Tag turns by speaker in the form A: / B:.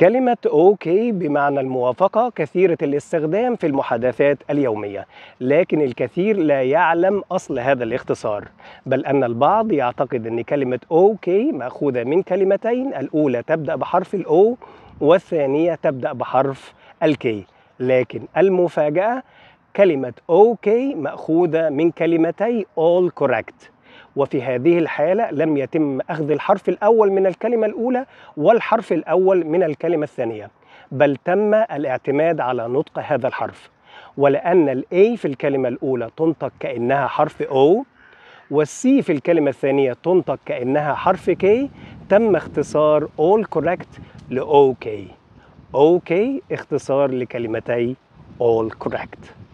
A: كلمة أوكي بمعنى الموافقة كثيرة الاستخدام في المحادثات اليومية، لكن الكثير لا يعلم أصل هذا الاختصار، بل أن البعض يعتقد أن كلمة أوكي مأخوذة من كلمتين، الأولى تبدأ بحرف الأو والثانية تبدأ بحرف الكي، لكن المفاجأة كلمة أوكي مأخوذة من كلمتي all correct وفي هذه الحالة لم يتم أخذ الحرف الأول من الكلمة الأولى والحرف الأول من الكلمة الثانية بل تم الاعتماد على نطق هذا الحرف ولأن الأي A في الكلمة الأولى تنطق كأنها حرف O والسي في الكلمة الثانية تنطق كأنها حرف K تم اختصار All Correct لأوكي OK OK اختصار لكلمتي All Correct